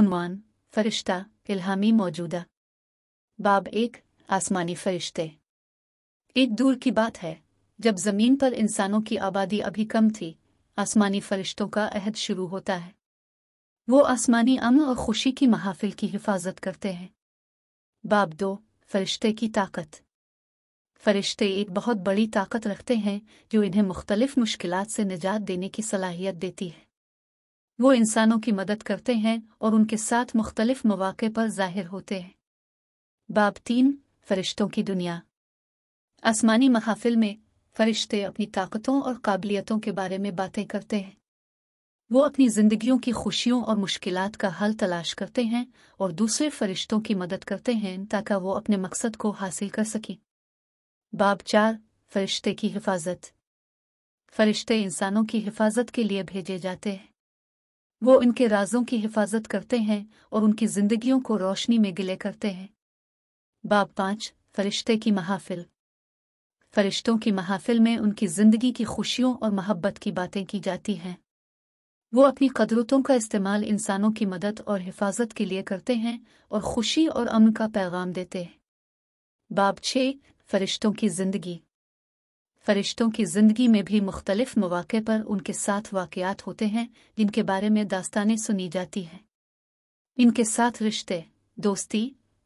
उन्वान फरिश्ता इल्हामी मौजूदा बाब एक आसमानी फरिश्ते एक दूर की बात है जब ज़मीन पर इंसानों की आबादी अभी कम थी आसमानी फरिश्तों का अहद शुरू होता है वो आसमानी अमन और खुशी की महाफिल की हिफाजत करते हैं बाब दो फरिश्ते की ताकत फरिश्ते एक बहुत बड़ी ताकत रखते हैं जो इन्हें मुख्तलिफ मुश्किल से निजात देने की सलाहियत देती है वो इंसानों की मदद करते हैं और उनके साथ मुख्तलिफ मौाक़े पर जाहिर होते हैं बाब तीन फरिश्तों की दुनिया आसमानी महाफिल में फरिश्ते अपनी ताकतों और काबिलियतों के बारे में बातें करते हैं वो अपनी जिंदगियों की खुशियों और मुश्किलात का हल तलाश करते हैं और दूसरे फरिश्तों की मदद करते हैं ताकि वो अपने मकसद को हासिल कर सकें बाब चार फरिश्ते की हिफाजत फरिश्ते इंसानों की हिफाजत के लिए भेजे जाते हैं वो इनके राजों की हिफाजत करते हैं और उनकी जिंदगियों को रोशनी में गिले करते हैं बाब पांच फरिश्ते की महाफिल फरिश्तों की महाफिल में उनकी जिंदगी की खुशियों और मोहब्बत की बातें की जाती हैं वो अपनी कदरतों का इस्तेमाल इंसानों की मदद और हिफाजत के लिए करते हैं और खुशी और अमन का पैगाम देते हैं बाब छः फरिश्तों की जिंदगी फरिश्तों की जिंदगी में भी मुख्तलिफ मौाक़े पर उनके साथ वाकयात होते हैं जिनके बारे में दास्तानें सुनी जाती हैं इनके साथ रिश्ते दोस्ती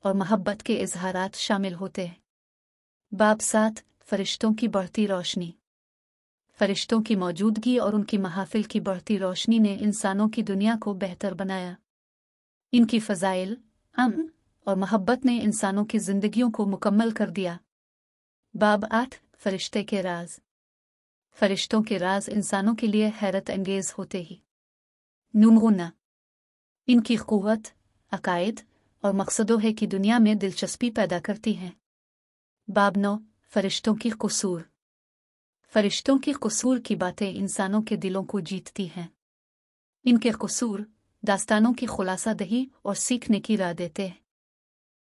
और मोहब्बत के इजहारात शामिल होते हैं बाब सात फरिश्तों की बढ़ती रोशनी फरिश्तों की मौजूदगी और उनकी महाफिल की बढ़ती रोशनी ने इंसानों की दुनिया को बेहतर बनाया इनकी फ़जाइल अम और मोहब्बत ने इंसानों की जिंदगियों को मुकम्मल कर दिया बाब आठ फरिश्ते के राज फरिश्तों के राज इंसानों के लिए हैरत अंगेज होते ही नमूना इनकी क़वत अकायद और मकसदों है कि दुनिया में दिलचस्पी पैदा करती हैं बाब नौ फरिश्तों की कसूर फरिश्तों की कसूर की बातें इंसानों के दिलों को जीतती हैं इनके कसूर दास्तानों की खुलासा दही और सीखने की राह देते हैं